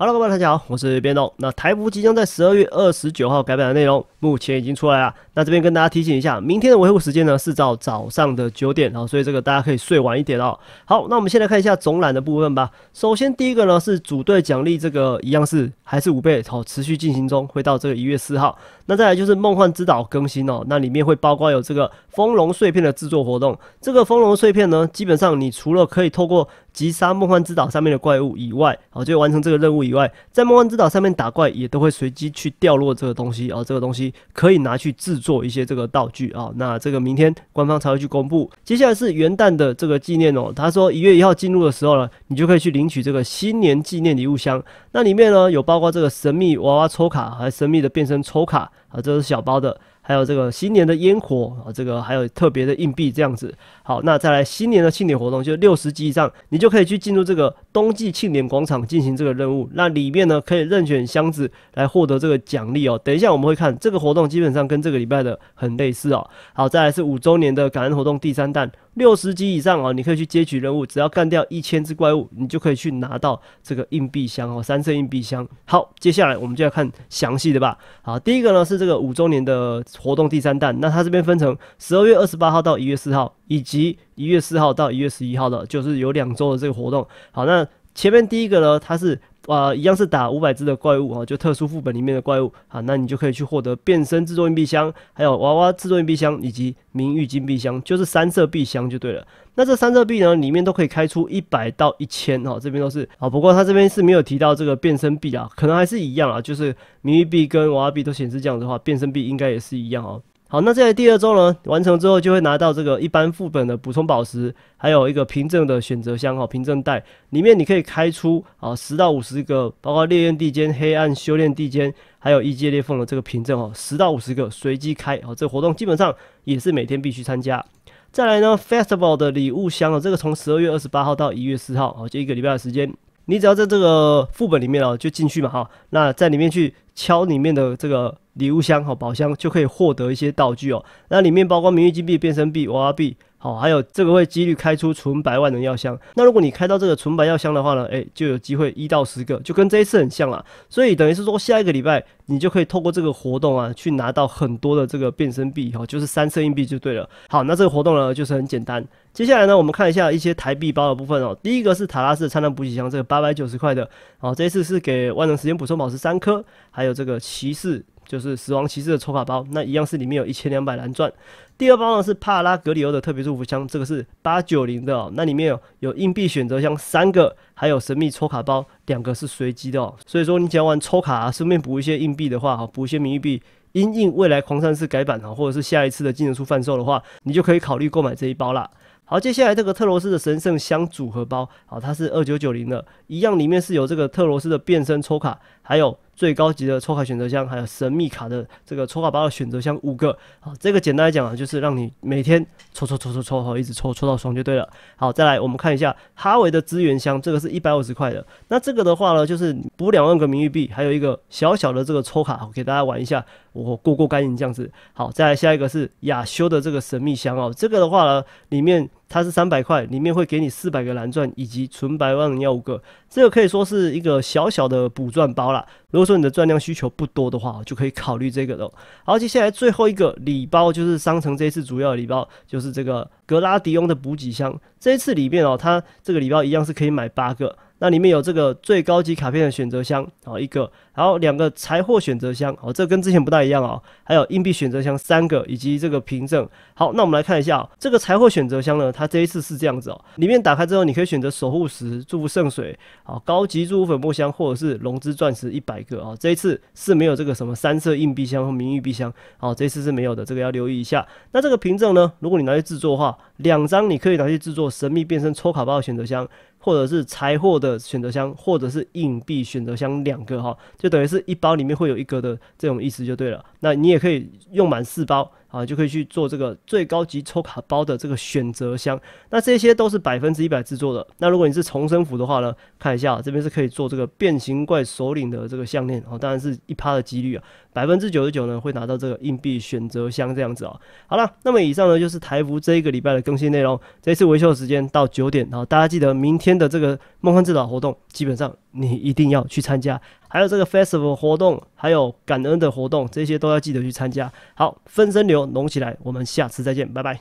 哈喽，各位大家好，我是边栋。那台服即将在十二月二十九号改版的内容，目前已经出来了。那这边跟大家提醒一下，明天的维护时间呢是到早上的九点啊，所以这个大家可以睡晚一点哦。好，那我们先来看一下总览的部分吧。首先第一个呢是组队奖励，这个一样是。还是五倍哦，持续进行中，会到这个一月四号。那再来就是梦幻之岛更新哦，那里面会包括有这个风龙碎片的制作活动。这个风龙碎片呢，基本上你除了可以透过击杀梦幻之岛上面的怪物以外，好就完成这个任务以外，在梦幻之岛上面打怪也都会随机去掉落这个东西啊。这个东西可以拿去制作一些这个道具啊。那这个明天官方才会去公布。接下来是元旦的这个纪念哦，他说一月一号进入的时候呢，你就可以去领取这个新年纪念礼物箱。那里面呢有包。包括这个神秘娃娃抽卡，还神秘的变身抽卡啊，这是小包的。还有这个新年的烟火啊，这个还有特别的硬币这样子。好，那再来新年的庆典活动，就六十级以上，你就可以去进入这个冬季庆典广场进行这个任务。那里面呢可以任选箱子来获得这个奖励哦。等一下我们会看这个活动，基本上跟这个礼拜的很类似哦。好，再来是五周年的感恩活动第三弹，六十级以上啊，你可以去接取任务，只要干掉一千只怪物，你就可以去拿到这个硬币箱哦，三色硬币箱。好，接下来我们就要看详细的吧。好，第一个呢是这个五周年的。活动第三弹，那它这边分成十二月二十八号到一月四号，以及一月四号到一月十一号的，就是有两周的这个活动。好，那前面第一个呢，它是。啊，一样是打五百只的怪物啊，就特殊副本里面的怪物啊，那你就可以去获得变身制作硬币箱，还有娃娃制作硬币箱以及名誉金币箱，就是三色币箱就对了。那这三色币呢，里面都可以开出一百到一千哈，这边都是啊。不过它这边是没有提到这个变身币啊，可能还是一样啊，就是名誉币跟娃娃币都显示这样的话，变身币应该也是一样哦。好，那在来第二周呢？完成之后就会拿到这个一般副本的补充宝石，还有一个凭证的选择箱哈，凭证袋里面你可以开出啊十到五十个，包括烈焰地间、黑暗修炼地间，还有异界裂缝的这个凭证哦，十到五十个随机开啊。这个活动基本上也是每天必须参加。再来呢，Festival 的礼物箱哦，这个从十二月二十八号到一月四号啊，就一个礼拜的时间，你只要在这个副本里面哦就进去嘛哈，那在里面去。敲里面的这个礼物箱和宝箱就可以获得一些道具哦，那里面包括名誉金币、变身币、娃娃币，好，还有这个会几率开出纯白万能药箱。那如果你开到这个纯白药箱的话呢，哎，就有机会一到十个，就跟这一次很像了。所以等于是说，下一个礼拜你就可以透过这个活动啊，去拿到很多的这个变身币，哈，就是三色硬币就对了。好，那这个活动呢就是很简单。接下来呢，我们看一下一些台币包的部分哦。第一个是塔拉斯的灿烂补给箱，这个八百九十块的，好，这一次是给万能时间补充宝石三颗。还有这个骑士，就是死亡骑士的抽卡包，那一样是里面有一千两百蓝钻。第二包呢是帕拉格里欧的特别祝福箱，这个是八九零的，哦，那里面有有硬币选择箱三个，还有神秘抽卡包两个是随机的。哦，所以说你讲完抽卡，顺便补一些硬币的话，哈，补一些名誉币，因应未来狂战士改版哈，或者是下一次的技能书贩售的话，你就可以考虑购买这一包啦。好，接下来这个特罗斯的神圣箱组合包，好，它是二九九零的，一样里面是有这个特罗斯的变身抽卡，还有。最高级的抽卡选择箱，还有神秘卡的这个抽卡包的选择箱五个啊，这个简单来讲啊，就是让你每天抽抽抽抽抽好，一直抽抽到爽就对了。好，再来我们看一下哈维的资源箱，这个是一百五十块的。那这个的话呢，就是补两万个名誉币，还有一个小小的这个抽卡，给大家玩一下，我过过干瘾这样子。好，再来下一个是亚修的这个神秘箱哦，这个的话呢，里面。它是三百块，里面会给你四百个蓝钻以及纯白万能幺五个，这个可以说是一个小小的补钻包啦。如果说你的钻量需求不多的话，就可以考虑这个的。好，接下来最后一个礼包就是商城这次主要礼包就是这个。格拉迪翁的补给箱，这一次里面哦，它这个礼包一样是可以买八个，那里面有这个最高级卡片的选择箱，好一个，然后两个财货选择箱，好，这跟之前不大一样哦，还有硬币选择箱三个，以及这个凭证。好，那我们来看一下这个财货选择箱呢，它这一次是这样子哦，里面打开之后，你可以选择守护石、祝福圣水，好，高级祝福粉末箱或者是龙之钻石一百个啊，这一次是没有这个什么三色硬币箱和名誉币箱，好，这一次是没有的，这个要留意一下。那这个凭证呢，如果你拿去制作的话，两张，你可以拿去制作神秘变身抽卡包的选择箱。或者是柴火的选择箱，或者是硬币选择箱两个哈，就等于是一包里面会有一个的这种意思就对了。那你也可以用满四包啊，就可以去做这个最高级抽卡包的这个选择箱。那这些都是百分之一百制作的。那如果你是重生服的话呢，看一下这边是可以做这个变形怪首领的这个项链哦，当然是一趴的几率啊，百分之九十九呢会拿到这个硬币选择箱这样子啊。好了，那么以上呢就是台服这一个礼拜的更新内容，这次维修时间到九点，然后大家记得明天。天的这个梦幻之岛活动，基本上你一定要去参加；还有这个 festival 活动，还有感恩的活动，这些都要记得去参加。好，分身流浓起来，我们下次再见，拜拜。